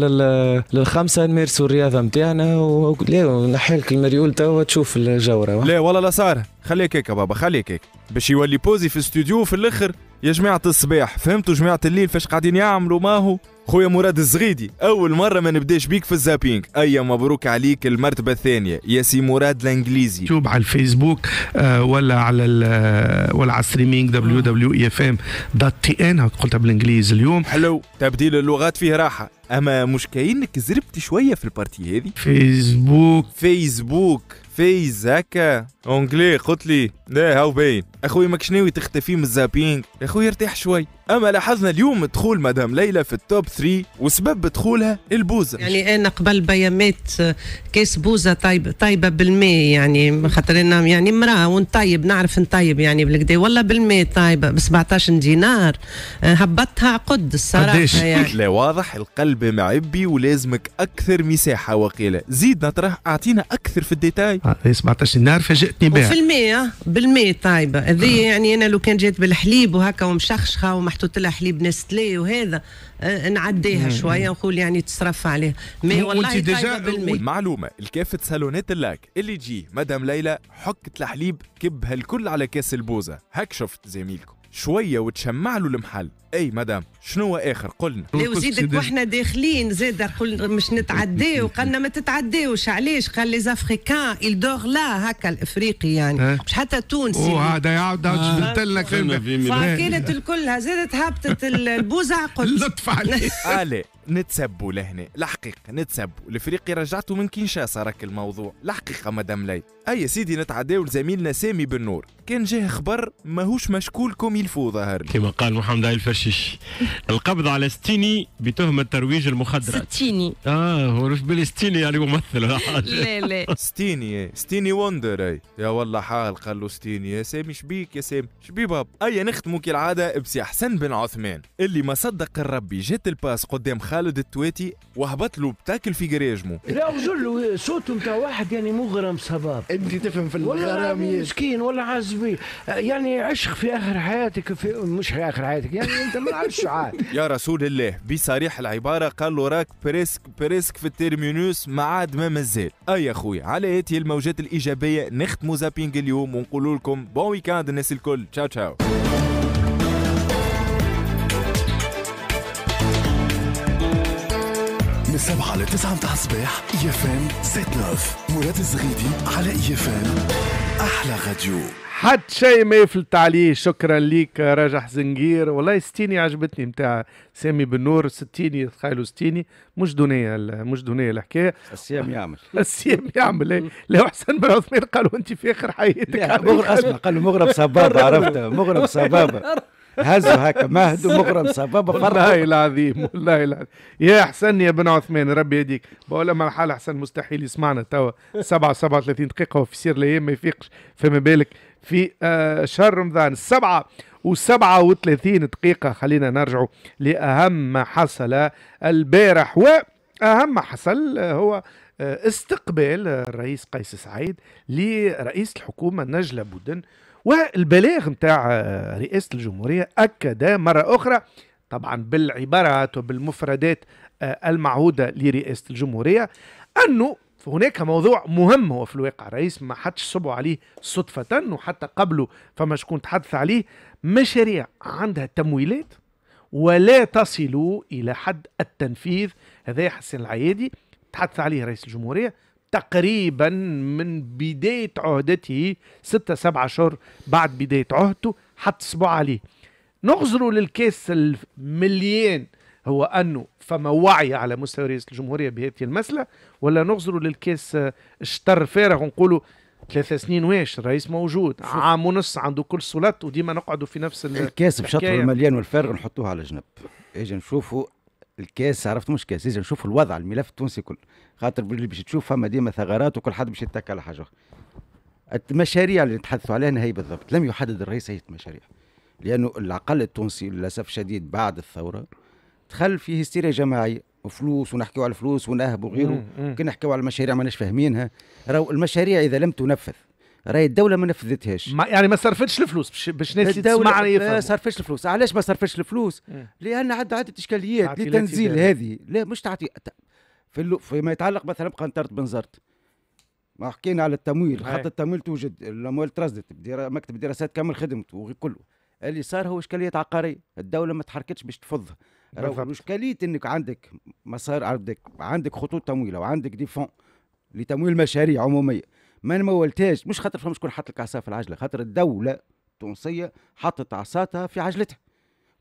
S4: للخمسة نمارسوا الرياضة نتاعنا ونحي لك المريول توا تشوف الجورة
S2: لا والله لا صار خليك هيك بابا خليك هيك باش يولي بوزي في الاستوديو في الاخر يا جماعة الصباح فهمتوا جماعة الليل فاش قاعدين يعملوا ما هو خويا مراد الزغيدي اول مره ما نبداش بيك في الزابينغ اي مبروك عليك المرتبه الثانيه يا سي مراد
S1: الانجليزي شوف على الفيسبوك آه، ولا على آه، ولا على ستريمينغ
S2: آه. دبليو دبليو اي
S1: اف ام دوت تي ان قلتها بالانجليزي اليوم
S2: حلو تبديل اللغات فيه راحه اما مش كاينك زربت شويه في البارتي هذه فيسبوك فيسبوك فيز هكا اونجلي قلت لي لا هاو باين اخوي ماكش ناوي تختفي من الزابينغ يا اخوي ارتاح شوي اما لاحظنا اليوم دخول مدام ليلى في التوب 3 وسبب دخولها البوزه
S1: يعني انا إيه قبل بيامات آه، كاس بوزه طيب طيبه بالماء يعني خاطر انا يعني امراه ونطيب نعرف نطيب يعني بالكدا والله بالماء طيبه ب 17 دينار آه، هبطتها عقد الصراحه يعني.
S2: لا واضح القلب معبي ولازمك اكثر مساحه وقيله زيد نطرح اعطينا اكثر في الديتاي
S1: 17 آه، دينار فاجئتني بها وفي الماء بالماء طيبه هذه يعني انا لو كان جات بالحليب وهكا ومشخشخه ومح ريحته طلع حليب نستلي وهذا آه، نعديها شويه نقول يعني
S3: تصرف عليها مي والله ديجا
S2: معلومه الكافه سالونات اللاك اللي تجي مدام ليلى حكة الحليب كبها الكل على كاس البوزه هك شفت زميلكم شويه وتشمع له المحل اي مدام شنو اخر قلنا لا وزيدك واحنا
S1: داخلين زاد قلنا مش نتعداو وقالنا ما تتعداوش علاش قال لي زافريكان il دور لا هكا الافريقي يعني مش حتى تونسي اوه هذا يعاود قلت آه. لك فكانت الكلها زادت هبطت البوزع قلت لطف عليك
S2: نتسبوا لهنا لحقيقة نتسبوا الفريق رجعته من كينشاسا راك الموضوع لحقيقة مدام لي اي سيدي نتعداو لزميلنا سامي بن نور كان جاه خبر ماهوش مشكول كوم يلفو ظهر كما قال محمد علي الفرشيش القبض على ستيني بتهمة ترويج المخدرات ستيني اه هو في بالي ستيني يعني ممثل ولا حاجة لا لا ستيني ستيني وندر اي يا والله حال قال له ستيني يا سامي شبيك يا سامي شبي باب اي نختموا كالعادة بسي حسن بن عثمان اللي ما صدق الربي جات الباس قدام خالد خالد التواتي وهبط له بتاكل في جراجمو
S4: لا وزل صوته نتاع واحد يعني مغرم صباب انت
S1: تفهم في الغرام مسكين ولا عازبي يعني عشق في اخر حياتك في
S4: مش في اخر حياتك يعني انت ما عرفتش عاد
S2: يا رسول الله بصريح العباره قال له راك بريسك بريسك في التيرمينوس ما عاد ما مازال اي يا خويا على هاتي الموجات الايجابيه نختموا زابينج اليوم ونقول لكم بون ويكاند الناس الكل تشاو تشاو من سبعة ل متاع الصباح اي اف ام نوف مراد الزغيدي على اي اف ام احلى راديو
S1: حد شيء ما يفلت عليه شكرا ليك راجح زنقير والله ستيني عجبتني نتاع سامي نور ستيني تخيلوا ستيني مش دونية مش دونية الحكاية الصيام يعمل الصيام يعمل إيه؟ لا حسن بن عثمان قالوا انت في اخر حياتك مغرب اسمع قالوا مغرب صبابة عرفتها مغرب صبابة
S3: هزوا هكا مهد مغرم بابا والله العظيم
S1: والله العظيم يا حسن يا بن عثمان ربي يهديك بقول لما الحال حسن مستحيل يسمعنا توا 7 37 دقيقه وفي سير الايام ما يفيقش فما بالك في آه شهر رمضان السبعه و و37 دقيقة خلينا نرجع لأهم ما حصل البارح وأهم ما حصل هو آه، استقبال الرئيس قيس سعيد لرئيس الحكومة نجلة بودن والبلاغ نتاع رئاسة الجمهورية أكد مرة أخرى طبعا بالعبارات وبالمفردات آه، المعهودة لرئاسة الجمهورية أنه هناك موضوع مهم هو في الواقع الرئيس ما حدش صبوا عليه صدفة وحتى قبله فما شكون تحدث عليه مشاريع عندها تمويلات ولا تصل إلى حد التنفيذ هذا حسين العيادي تحدث عليه رئيس الجمهورية تقريبا من بداية عهدته ستة سبعة شهر بعد بداية عهدته حط سبوع عليه نغزره للكاس المليان هو أنه فما وعي على مستوى رئاسة الجمهورية بهذه المسألة ولا نغزره للكاس اشتر فارغ ونقولوا ثلاثة سنين واش الرئيس موجود عام ونص عنده كل سلطة وديما نقعدوا في نفس الكاس بشطر
S3: المليان والفارغ نحطوها على جنب اجي نشوفوا الكاس عرفت مش كاس لازم نشوف الوضع الملف التونسي كل خاطر اللي باش تشوف فما ديما ثغرات وكل حد باش يتكل على حاجه المشاريع اللي نتحدثوا عليها هي بالضبط لم يحدد الرئيس هيئه المشاريع لانه العقل التونسي للاسف الشديد بعد الثوره دخل في هستيريا جماعيه وفلوس ونحكيو على الفلوس ونهب وغيره كي نحكيو على المشاريع ماناش فاهمينها راهو المشاريع اذا لم تنفذ راهي الدوله ما نفذتهاش ما يعني ما صرفتش الفلوس باش باش الناس تسمعني ما صرفتش الفلوس علاش ما صرفتش الفلوس إيه. لان عندها عده اشكاليات لتنزيل هذه لا مش تعطي في فيما يتعلق مثلا بقنطره بنزرت ما حكينا على التمويل إيه. خط التمويل توجد الاموال ترصدت مكتب دراسات كامل خدمته وكله اللي صار هو اشكاليات عقاريه الدوله ما تحركتش باش تفضها اشكاليه انك عندك مسار عندك عندك خطوط تمويل او عندك دي فون لتمويل مشاريع عموميه ما نمولتهاش مش خاطر فهم شكون حط لك عصا في العجله خاطر الدوله التونسيه حطت عصاتها في عجلتها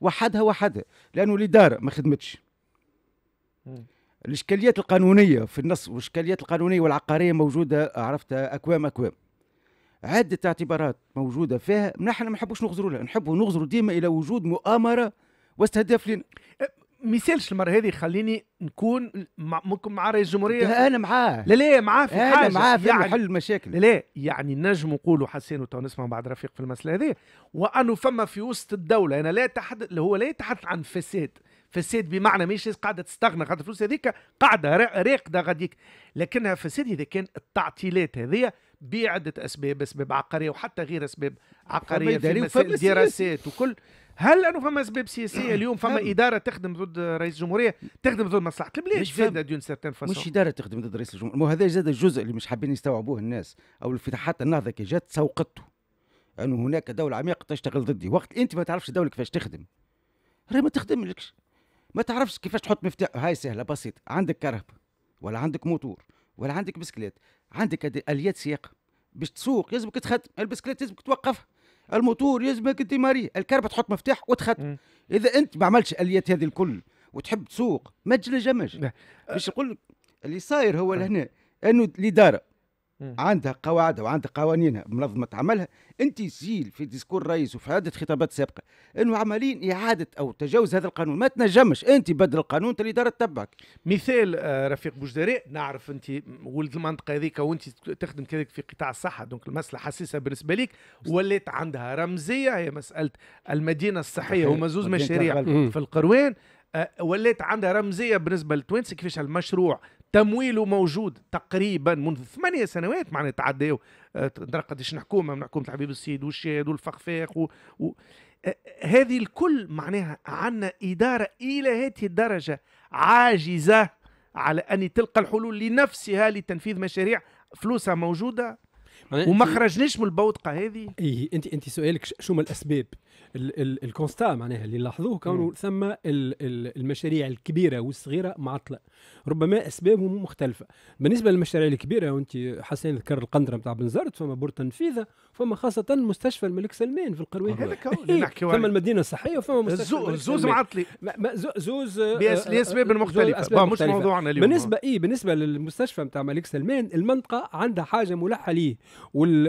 S3: وحدها وحدها لانه الاداره ما خدمتش الاشكاليات القانونيه في النص والاشكاليات القانونيه والعقاريه موجوده عرفتها اكوام اكوام عده اعتبارات موجوده فيها نحن ما نحبوش نغزروا لها نحبوا نغزروا ديما الى وجود مؤامره واستهداف لنا أه، ما يسالش المره هذه خليني نكون
S1: ممكن مع رئيس الجمهوريه انا معاه لا لا معاه في أنا حاجه معاه في يعني حل
S3: المشاكل لا
S1: يعني نجم نقولوا حسين وتو نسمع بعد رفيق في المساله هذه وانه فما في وسط الدوله انا لا يتحدث هو لا يتحدث عن فساد فساد بمعنى ماهيش قاعده تستغنى خاطر الفلوس هذيك قاعده راقده غاديك لكنها فساد اذا كان التعطيلات هذه بعده اسباب اسباب عقاريه وحتى غير اسباب عقاريه في مسائل دراسات وكل هل لانه فما اسباب سياسيه اليوم فما اداره تخدم ضد رئيس الجمهوريه تخدم ضد مصلحه البلاد مش زاد دون سيرتان فاسون مش اداره
S3: تخدم ضد رئيس الجمهوريه هذا زاد الجزء اللي مش حابين يستوعبوه الناس او الفتحات حتى النهضه كي جات سوقته انه يعني هناك دوله عميقه تشتغل ضدي وقت انت ما تعرفش الدوله كيفاش تخدم راهي ما تخدملكش ما تعرفش كيفاش تحط مفتاح هاي سهله بسيطه عندك كهرباء ولا عندك موتور ولا عندك بسكليت عندك اليات سياقه باش تسوق لازمك تخدم البسكليت لازمك توقفها الموتور يلزمك انت ماري الكرب تحط مفتاح وتخدم اذا انت ما عملتش اليات هذه الكل وتحب تسوق مجلجة مجلجة باش نقول اللي صاير هو آه. لهنا انه الاداره عندها قواعدها وعندها قوانينها منظمه عملها انت سيل في ديسكور الرئيس وفي عده خطابات سابقه انه عمليا اعاده او تجاوز هذا القانون ما تنجمش انت بدل القانون الاداره تتبعك مثال
S1: آه، رفيق بوجداري نعرف انت ولد المنطقه هذيك وانت تخدم كذلك في قطاع الصحه دونك المساله حساسه بالنسبه لك وليت عندها رمزيه هي مساله المدينه الصحيه ومزوز زوج مشاريع في القروان آه، وليت عندها رمزيه بالنسبه للتوانسه كيفاش المشروع تمويله موجود تقريبا منذ ثمانية سنوات معناها تعداو آه، نرى قداش نحكومه من حكومه حبيب السيد والشاد والفخفاخ و... و... آه، آه، هذه الكل معناها عندنا اداره الى هذه الدرجه عاجزه على ان تلقى الحلول لنفسها لتنفيذ مشاريع فلوسها موجوده وما
S4: خرجناش من البوتقه هذه اي انت انت سؤالك شو ما الاسباب الكونستا معناها اللي لاحظوه كونه ثم المشاريع الكبيره والصغيره معطله ربما اسبابهم مختلفه بالنسبه للمشاريع الكبيره وانت حسين ذكر القندره نتاع بنزرت فما بور تنفيذه فما خاصه مستشفى الملك سلمان في القروي هذاك إيه، اللي نحكيو فما المدينه الصحيه وفما مستشفى زوز معطلي آه، زوز لاسباب مختلفه مش موضوعنا اليوم بالنسبه اي بالنسبه للمستشفى نتاع الملك سلمان المنطقه عندها حاجه ملحه ليه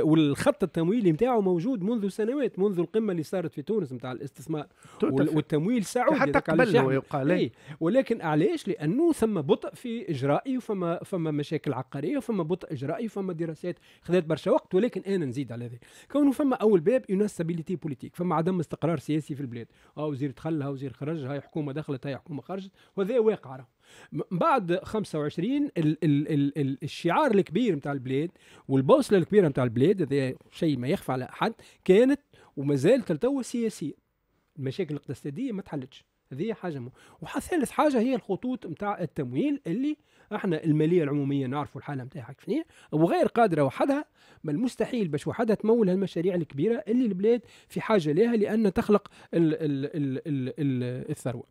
S4: والخط التمويلي نتاعو موجود منذ سنوات منذ القمه اللي صارت في تونس نتاع الاستثمار والتمويل سعودي حتى قبل هو يقال إيه. ولكن علاش لانه ثم بطء في اجرائي وفما فما مشاكل عقاريه وفما بطء اجرائي وفما دراسات خذات برشا وقت ولكن انا نزيد على ذلك كونه فما اول باب ينستابيليتي بوليتيك فما عدم استقرار سياسي في البلاد ها آه، وزير دخل ها وزير خرج هاي حكومه دخلت هاي حكومه خرجت وهذا واقع راه بعد 25 ال ال ال ال الشعار الكبير نتاع البلاد والبوصله الكبيره نتاع البلاد هذا شيء ما يخفى على احد كانت وما زالت لتوا سياسيه المشاكل الاقتصاديه ما تحلتش هذه حاجه وثالث حاجه هي الخطوط نتاع التمويل اللي احنا الماليه العموميه نعرفوا الحاله نتاعها كيفني وغير قادره وحدها ما المستحيل باش وحدها تمول هالمشاريع الكبيره اللي البلاد في حاجه لها لان تخلق ال ال ال ال ال الثروه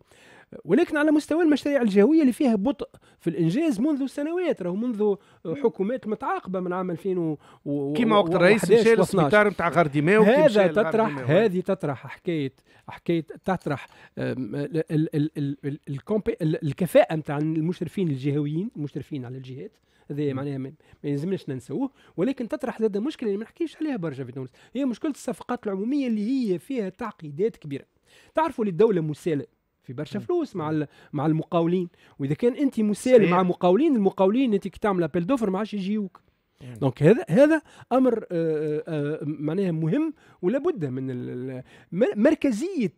S4: ولكن على مستوى المشاريع الجويه اللي فيها بطء في الانجاز منذ سنوات راهو منذ حكومات متعاقبه من عام 2000 و... كيما وقت الرئيس مشى السبيطار نتاع غارديما هذا تطرح هذه تطرح حكايه حكايه تطرح الكفاءه نتاع المشرفين الجهويين المشرفين على الجهات هذا معناها ما يلزمناش ننسوه ولكن تطرح زاد مشكله اللي ما نحكيش عليها برشا في تونس هي مشكله الصفقات العموميه اللي هي فيها تعقيدات كبيره تعرفوا للدوله مسالة في برشا فلوس مع مع المقاولين واذا كان انت مسالم مع مقاولين المقاولين انت كي تعمل ابل دوفر ما عادش يجيوك دونك هذا هذا امر آه، آه، آه، معناها مهم ولا بد من مركزيه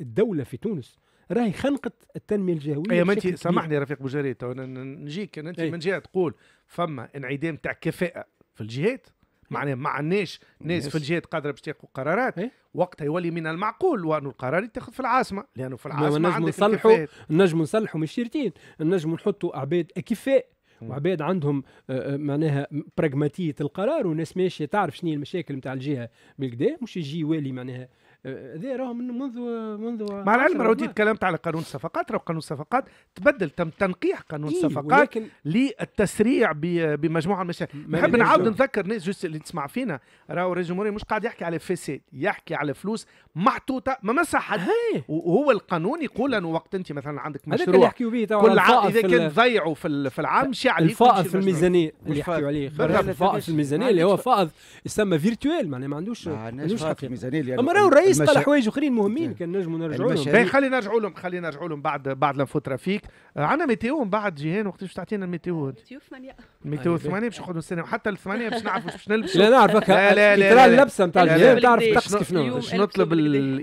S4: الدوله في تونس راهي خنقت التنميه الجهويه ما انت سامحني
S1: رفيق بوجريت نجيك انت إيه. من جهه تقول فما انعدام تاع كفاءه في الجهات معناها ما عندناش ناس في الجهات قادره باش تاخذ قرارات إيه. وقتها يولي من المعقول وانه القرار يتاخذ في العاصمه لانه في العاصمه نجم نصلحوا
S4: نجم نصلحوا من الشيرتين نجم نحطوا عباد اكفاء وعباد عندهم آه، آه، معناها براغماتيه القرار وناس ماشيه تعرف شنو المشاكل نتاع الجهه بالكدا مش يجي والي معناها هذا راه من منذ منذ مع العلم راه تكلمت على قانون الصفقات راه قانون الصفقات تبدل تم تنقيح قانون إيه الصفقات
S1: للتسريع بمجموعه من المشاكل نحب نعاود نذكر ناس جوست اللي تسمع فينا راهو رئيس الجمهوريه مش قاعد يحكي على فساد يحكي على فلوس محطوطه ما مسح حد وهو القانون يقول انه وقت انت مثلا عندك مشروع اللي كل عام اذا كان
S4: تضيعه في في العام شي عليك الفائض في الميزانيه اللي يحكيوا عليه الفائض في الميزانيه اللي هو فائض يسمى فيرتويل معناه ما عندوش ما عندوش في الميزانيه اما راهو الرئيس يسطى مش... حوايج اخرين مهمين نعم. كان نجموا نرجعوا لهم باهي
S1: خلينا نرجعوا لهم خلينا نرجعوا لهم بعد بعد لفترة فيك آه، عندنا ميتيو من بعد جيهان وقتاش تعطينا الميتيو هذا؟ ميتيو ثمانية ميتيو آه، ثمانية باش نقعدوا السينما حتى الثمانية باش نعرفوا باش نلبسوا لا نعرف لا لا لا ترى اللبسة نتاع جيهان تعرف الطقس كيف باش نطلب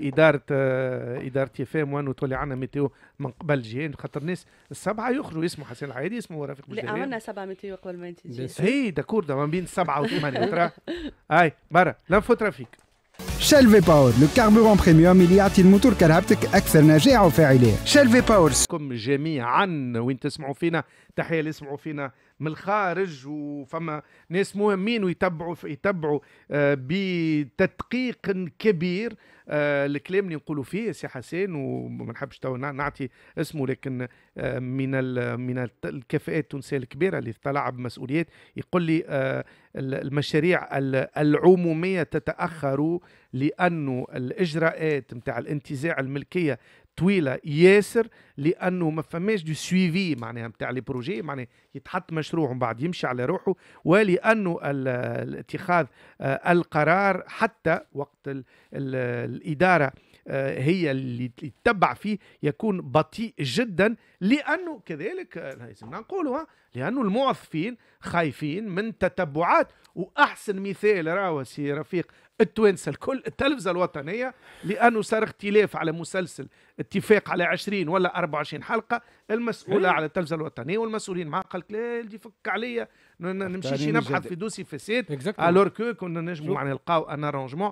S1: إدارة آه، إدارة ام وان وتولي عندنا ميتيو من قبل جيهان خاطر الناس السبعة يخرجوا اسمه حسين العادي اسمه رفيق بن لا عملنا
S3: سبعة ميتيو قبل ما انت تجي هي
S1: داكور ما بين سبعة وثمانية ترى هاي برا لفترة فيك
S4: شلفي باور لو كاربورون بريميوم اللي يعطي الموتور كرهبتك اكثر نجاعه وفاعليه
S1: شلفي باور جميعا وين تسمعوا فينا تحيه اللي يسمعوا فينا من الخارج وفما ناس مهمين ويتبعوا يتبعوا آه، بتدقيق كبير آه، الكلام اللي نقولوا فيه سي حسين وما نحبش تو نعطي اسمه لكن آه، من من الكفاءات التونسيه الكبيره اللي طلع بمسؤوليات يقول لي المشاريع العموميه تتاخر لانه الاجراءات نتاع الانتزاع الملكيه طويله ياسر لانه ما فماش دو سويفي معناها نتاع لي بروجي معناها يتحط مشروع ومن بعد يمشي على روحه ولانه اتخاذ آه، القرار حتى وقت الـ الـ الاداره آه، هي اللي تتبع فيه يكون بطيء جدا لانه كذلك لازمنا آه، نقولها لانه الموظفين خايفين من تتبعات واحسن مثال راهو سي رفيق التوانسه الكل التلفزه الوطنيه لانه صار اختلاف على مسلسل اتفاق على 20 ولا 24 حلقه المسؤوله إيه؟ على التلفزه الوطنيه والمسؤولين معاه قال لا دي فك عليا نمشيش نبحث في دوسي فساد الور كو كنا نجموا معناها يعني نلقاو ان ارانجمون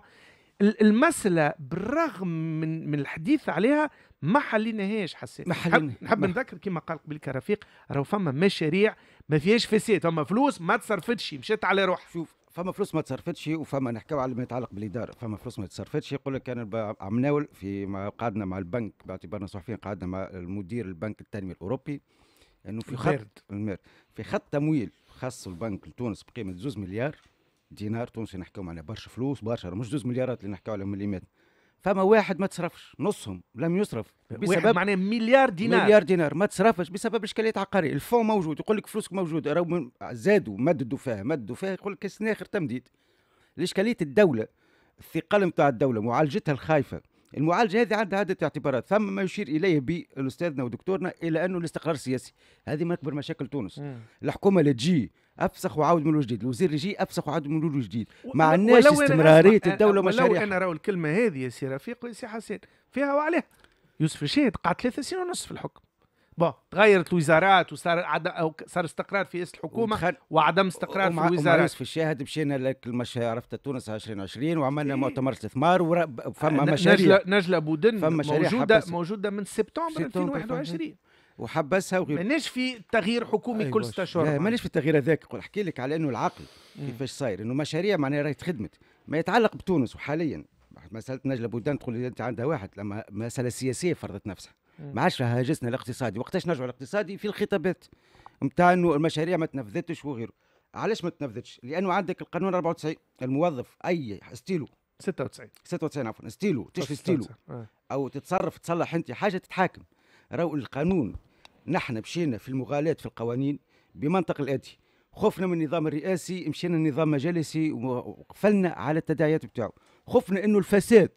S1: المسألة بالرغم من من الحديث عليها ما حليناهاش حسيت ما نحب نعم. نذكر كما قال قبل كرفيق راهو فما
S3: مشاريع ما فيهاش فساد فما فلوس ما تصرفتش مشات على روحها شوف فما فلوس ما تصرفتش وفما نحكيو على ما يتعلق بالاداره فما فلوس ما تصرفتش يقول لك انا عم ناول في ما قعدنا مع البنك باعتبارنا صحفيين قعدنا مع المدير البنك التنميه الاوروبي انه في خط المير في خط تمويل خاص البنك لتونس بقيمه زوز مليار دينار تونسي نحكيو معنا برشا فلوس برشا مش زوز مليارات اللي نحكيو عليهم مليمات فما واحد ما تصرفش نصهم لم يصرف بسبب
S1: معناه مليار دينار مليار
S3: دينار ما تصرفش بسبب اشكاليات عقاريه الفون موجود يقول لك فلوسك موجوده راهو زادوا مددوا فيها مددوا فيها يقول لك السنه اخر تمديد الاشكاليه الدوله الثقل نتاع الدوله معالجتها الخايفه المعالجه هذه عندها عده اعتبارات ثم ما يشير اليه باستاذنا ودكتورنا الى انه الاستقرار السياسي هذه من اكبر مشاكل تونس م. الحكومه اللي تجي افسخ وعاود من وجديد الوزير يجي افسخ وعاود من وجديد ما عندناش استمراريه الدوله ومشاريع ولو انا
S1: راهو الكلمه هذه يا سي رفيق ويا سي حسين فيها وعليها
S3: يوسف الشهيد قعد ثلاث سنين ونص في الحكم بون تغيرت
S1: الوزارات وصار عد... صار استقرار في رئاسه الحكومه ودخل... وعدم استقرار ومع... في الوزارات في
S3: الشاهد مشينا لك المش... عرفت تونس 2020 وعملنا إيه؟ مؤتمر استثمار وفما ورا... مشاريع نجله نجله بودن موجوده موجوده
S1: من سبتمبر 2021
S3: وحبسها وغيره ماناش في تغيير حكومي أيوة كل ست اشهر ماناش في التغيير هذاك نقول احكي لك على انه العقل كيفاش صاير انه مشاريع معناها راهي تخدمت ما يتعلق بتونس وحاليا مساله نجله بودان تقول لي انت عندها واحد لما مساله سياسيه فرضت نفسها ما عادش هاجسنا الاقتصادي وقتاش نرجعوا الاقتصادي في الخطابات نتاع انه المشاريع ما تنفذتش وغيره علاش ما تنفذتش لانه عندك القانون 94 الموظف اي ستيلو 96 96 عفوا ستيلو تشفي ستيلو آه. او تتصرف تصلح انت حاجه تتحاكم راهو القانون نحن مشينا في المغالاة في القوانين بمنطق الآتي خفنا من النظام الرئاسي مشينا النظام مجلسي وقفلنا على التداعيات بتاعه خفنا انه الفساد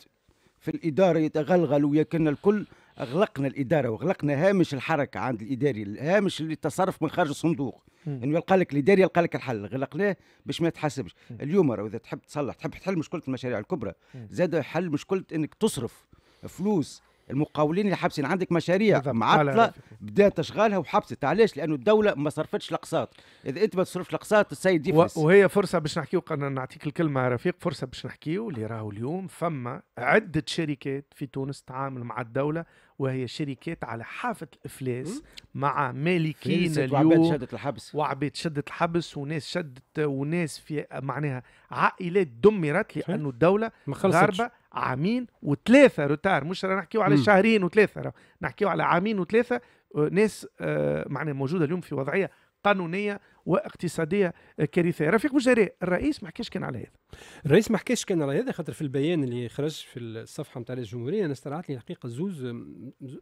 S3: في الاداره يتغلغل وياكلنا الكل اغلقنا الاداره واغلقنا هامش الحركه عند الاداري الهامش اللي التصرف من خارج الصندوق انه يعني يلقى لك الاداري يلقى لك الحل غلقناه باش ما تحاسبش اليوم اذا تحب تصلح تحب تحل مشكله المشاريع الكبرى زاد حل مشكله انك تصرف فلوس المقاولين اللي حابسين عندك مشاريع معطله بدات اشغالها وحبست علاش لانه الدوله ما صرفتش الاقساط اذا انت ما تصرفش الاقساط السيد يفلس
S1: وهي فرصه باش نحكيو نعطيك الكلمه رفيق فرصه باش نحكيو اللي راهو اليوم فما عده شركات في تونس تعامل مع الدوله وهي شركات على حافه الافلاس مع مالكين اليوم وعبيد شدت الحبس وعباد شدت الحبس وناس شدت وناس في معناها عائلات دمرت لانه الدوله ما غاربه عامين وثلاثه روتار مش رح نحكيو على شهرين وثلاثه نحكيو على عامين وثلاثه آه، ناس آه، معناها موجوده اليوم في وضعيه
S4: قانونيه واقتصاديه آه، كارثيه رفيق مجاري الرئيس ما حكاش كان على هذا الرئيس ما حكاش كان على هذا خاطر في البيان اللي خرج في الصفحه نتاع الجمهوريه انا استرعت لي الحقيقه زوز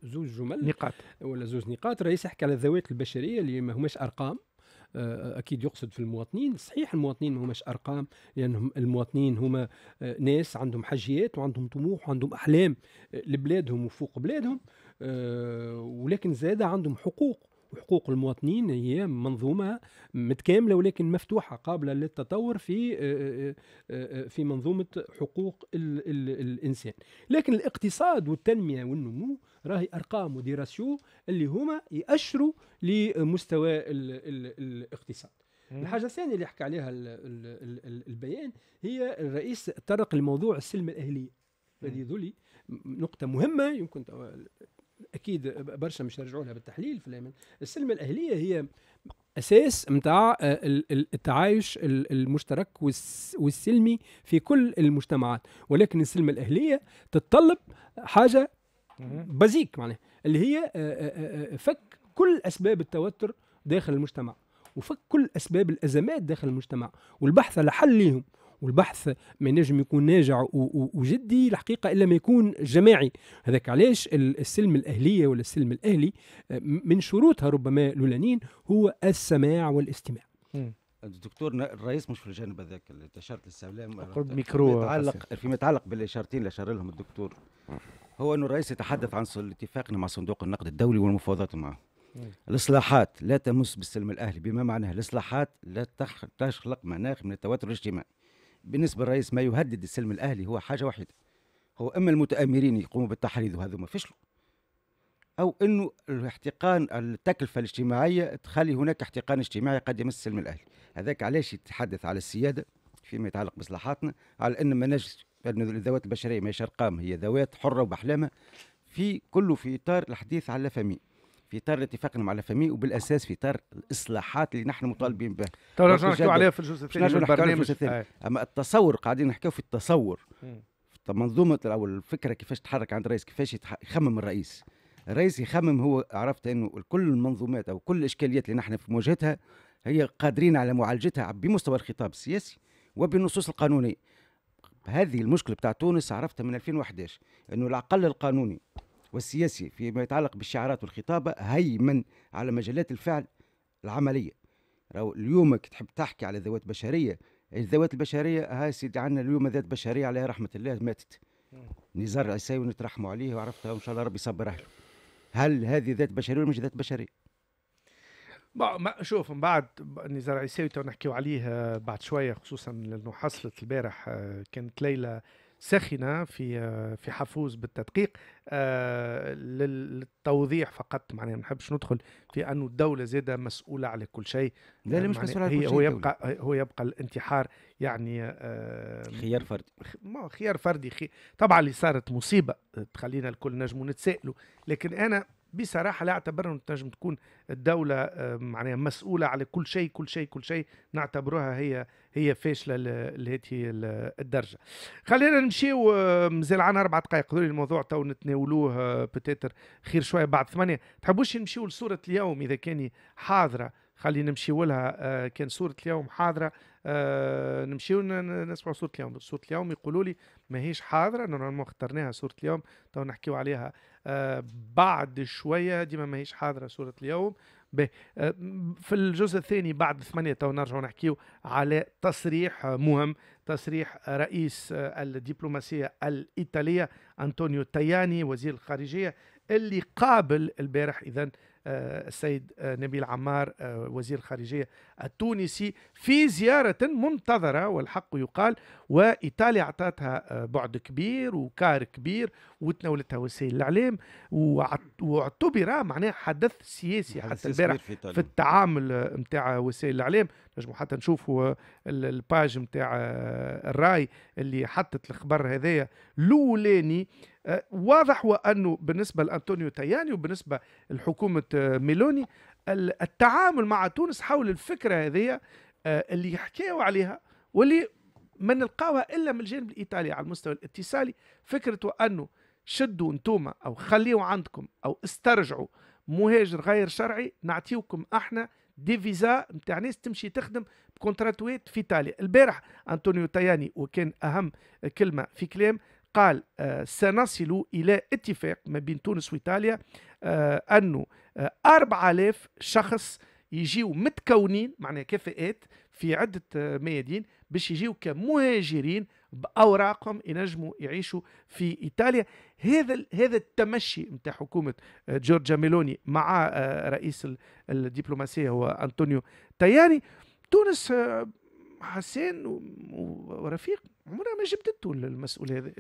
S4: زوز جمل نقاط ولا زوز نقاط الرئيس حكى على الذوات البشريه اللي ما هماش ارقام آه، اكيد يقصد في المواطنين صحيح المواطنين ما هماش ارقام لانهم المواطنين هما آه، ناس عندهم حاجيات وعندهم طموح وعندهم احلام آه، لبلادهم وفوق بلادهم ولكن زاد عندهم حقوق وحقوق المواطنين هي منظومه متكامله ولكن مفتوحه قابله للتطور في آه، آه، آه، في منظومه حقوق الـ الـ الانسان لكن الاقتصاد والتنميه والنمو راهي ارقام وديراسيو اللي هما ياشروا لمستوى الـ الـ الاقتصاد الحاجه الثانيه اللي حكى عليها الـ الـ الـ البيان هي الرئيس طرق لموضوع السلم الاهليه هذه ذولي نقطه مهمه يمكن اكيد برشا مش نرجعوا لها بالتحليل في الايمان السلم الاهليه هي اساس نتاع آه، التعايش المشترك والسلمي في كل المجتمعات ولكن السلم الاهليه تتطلب حاجه بازيك معناها اللي هي آه، آه، فك كل اسباب التوتر داخل المجتمع وفك كل اسباب الازمات داخل المجتمع والبحث على حل ليهم والبحث ما ينجم يكون ناجع وجدي الحقيقه الا ما يكون جماعي هذاك علاش السلم الاهليه ولا السلم الاهلي آه، من شروطها ربما لولانين هو السماع والاستماع
S3: الدكتور الرئيس مش في الجانب هذاك اللي اشرت للسلام قرب ميكرو يتعلق فيما يتعلق بالاشارتين اللي اشار لهم الدكتور هو انه الرئيس يتحدث عن اتفاقنا مع صندوق النقد الدولي والمفاوضات معه الاصلاحات لا تمس بالسلم الاهلي بما معناه الاصلاحات لا تخلق مناخ من التوتر الاجتماعي بالنسبه للرئيس ما يهدد السلم الاهلي هو حاجه واحده هو اما المتامرين يقوموا بالتحريض وهذا ما فشلوا او انه الاحتقان التكلفه الاجتماعيه تخلي هناك احتقان اجتماعي قد يمس السلم الاهلي هذاك علاش يتحدث على السياده فيما يتعلق بمصلحاتنا على ان مناج الذوات البشريه ماهيش ارقام هي ذوات حره وبحلامه في كله في اطار الحديث على فمي في اطار الاتفاق مع الافامي وبالاساس في اطار الاصلاحات اللي نحن مطالبين بها. تو نحكيو عليها في الجزء الثاني من آه. البرنامج. اما التصور قاعدين نحكيو في التصور. منظومه او الفكره كيفاش تتحرك عند الرئيس كيفاش يخمم الرئيس. الرئيس يخمم هو عرفت انه كل المنظومات او كل الاشكاليات اللي نحن في مواجهتها هي قادرين على معالجتها بمستوى الخطاب السياسي وبالنصوص القانونيه. هذه المشكله بتاع تونس عرفتها من 2011 انه العقل القانوني والسياسي فيما يتعلق بالشعارات والخطابة هيمن على مجالات الفعل العملية راهو اليوم تحب تحكي على ذوات بشرية الذوات البشرية ها سيدي عندنا اليوم ذات بشرية عليها رحمة الله ماتت نزار العساوي نترحموا عليه وعرفتها وإن شاء الله ربي يصبر أهله هل هذه ذات بشرية ولا مش ذات بشرية؟
S1: ما شوف من بعد نزار عيساوي تو نحكيو عليه آه، بعد شويه خصوصا لانه حصلت البارح آه، كانت ليله سخنة في في حفوز بالتدقيق آه، للتوضيح فقط معناها ما نحبش ندخل في أنه الدولة زادة مسؤولة على كل شيء لا لا مش مسؤولة على كل شيء هو يبقى هو يبقى الانتحار يعني آه، خيار فردي ما خيار فردي خي... طبعا اللي صارت مصيبة تخلينا الكل نجموا نتسائلوا لكن أنا بصراحه لا اعتبر انه تنجم تكون الدوله معناها مسؤوله على كل شيء كل شيء كل شيء نعتبروها هي هي فاشله لهذه الدرجه. خلينا نمشيو مازال عندنا اربع دقائق هذول الموضوع تو نتناولوه آه، بتاتر خير شويه بعد ثمانيه، تحبوش نمشيو لصوره اليوم اذا كان حاضره خلينا نمشيو لها آه، كان صوره اليوم حاضره آه، نمشيو نسمعوا صوره اليوم صوره اليوم يقولوا لي ماهيش حاضره نورمالمون اخترناها صوره اليوم تو نحكيو عليها آه، بعد شويه ديما ماهيش حاضره صوره اليوم به آه، في الجزء الثاني بعد ثمانية تو نرجع نحكيو على تصريح مهم تصريح رئيس آه، الدبلوماسيه الايطاليه انطونيو تاياني وزير الخارجيه اللي قابل البارح اذا السيد نبيل عمار وزير الخارجيه التونسي في زياره منتظره والحق يقال وايطاليا اعطتها بعد كبير وكار كبير وتناولتها وسائل الاعلام واعتبر معناها حدث سياسي حتى البارح في, في التعامل نتاع وسائل الاعلام نجموا حتى نشوفوا الباج نتاع الراي اللي حطت الخبر هذايا الاولاني واضح وانه بالنسبه لانطونيو تاياني وبالنسبه لحكومه ميلوني التعامل مع تونس حول الفكره هذه آه، اللي يحكيوا عليها واللي ما نلقاوها الا من الجانب الايطالي على المستوى الاتصالي فكرته انه شدوا انتوما او خليوا عندكم او استرجعوا مهاجر غير شرعي نعطيوكم احنا دي فيزا نتاع ناس تمشي تخدم بكونتراتويت في ايطاليا البارح انطونيو تاياني وكان اهم كلمه في كلام قال آه سنصل الى اتفاق ما بين تونس وايطاليا آه انه آه 4000 شخص يجيو متكونين معناها كفاءات في عده آه، ميادين باش يجيو كمهاجرين باوراقهم ينجموا يعيشوا في ايطاليا هذا هذا التمشي نتاع حكومه آه، جورجيا ميلوني مع آه، رئيس الدبلوماسيه هو انطونيو تياني تونس آه، حسين ورفيق عمرها ما جبدته المسؤول هذا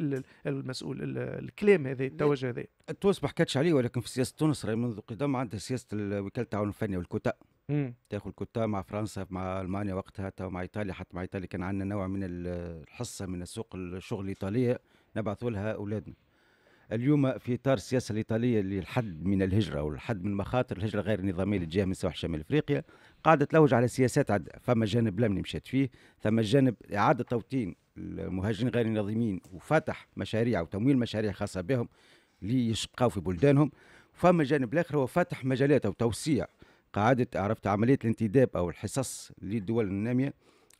S1: المسؤول الكلام هذا التوجه هذا
S3: تونس ما حكتش عليه ولكن في سياسه تونس منذ قدام عندها سياسه وكاله التعاون الفني والكتاب تاخذ كوتا مع فرنسا مع المانيا وقتها تو مع ايطاليا حتى مع ايطاليا كان عندنا نوع من الحصه من السوق الشغل الايطاليه نبعث لها اولادنا اليوم في اطار السياسه الايطاليه للحد من الهجره والحد من مخاطر الهجره غير النظاميه اللي جايه من سواح شمال افريقيا قاعده تلوج على سياسات عدة فما جانب لمني مشات فيه ثم جانب اعاده توطين المهاجرين غير النظاميين وفتح مشاريع وتمويل مشاريع خاصه بهم ليشقوا في بلدانهم فما جانب الاخر هو فتح مجالات او توسيع قاعده عرفت عمليه الانتداب او الحصص للدول الناميه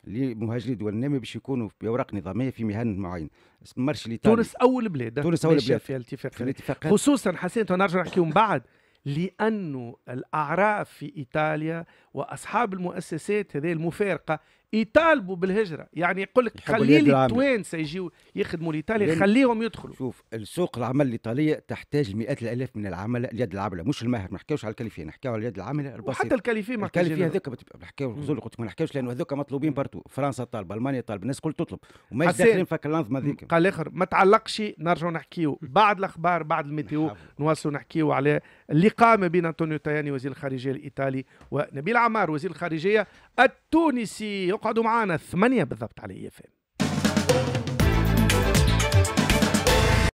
S3: لمهاجري دول النامية باش يكونوا باوراق نظاميه في مهن معينه مرش الايطالي تونس اول بلاد تونس اول بلاد في الاتفاق خصوصا
S1: حسين نرجع نحكيو من بعد لانه الاعراف في ايطاليا واصحاب المؤسسات هذه المفارقه يطالبوا بالهجره يعني يقول لك خلي لي التوانسه يجيو يخدموا لايطاليا خليهم
S3: يدخلوا شوف السوق العمل الايطاليه تحتاج مئات الالاف من العمل اليد العامله مش الماهر ما نحكيوش على الكاليفيه نحكيو على اليد العامله البسيطه وحتى الكاليفيه ما الكاليفيه هذوك نحكيو قلت ما نحكيوش لانه هذوك مطلوبين برتو فرنسا طالبه المانيا طالبه الناس الكل تطلب وما داخلين فك الانظمه هذيك قال اخر ما تعلقش نرجعوا نحكيو بعد الاخبار بعد الميتيو
S1: نواصلوا نحكيو على اللي قام بين أنطونيو تاياني وزير الخارجية الإيطالي ونبيل عمار وزير الخارجية التونسي يقعدوا معنا ثمانية بالضبط على إي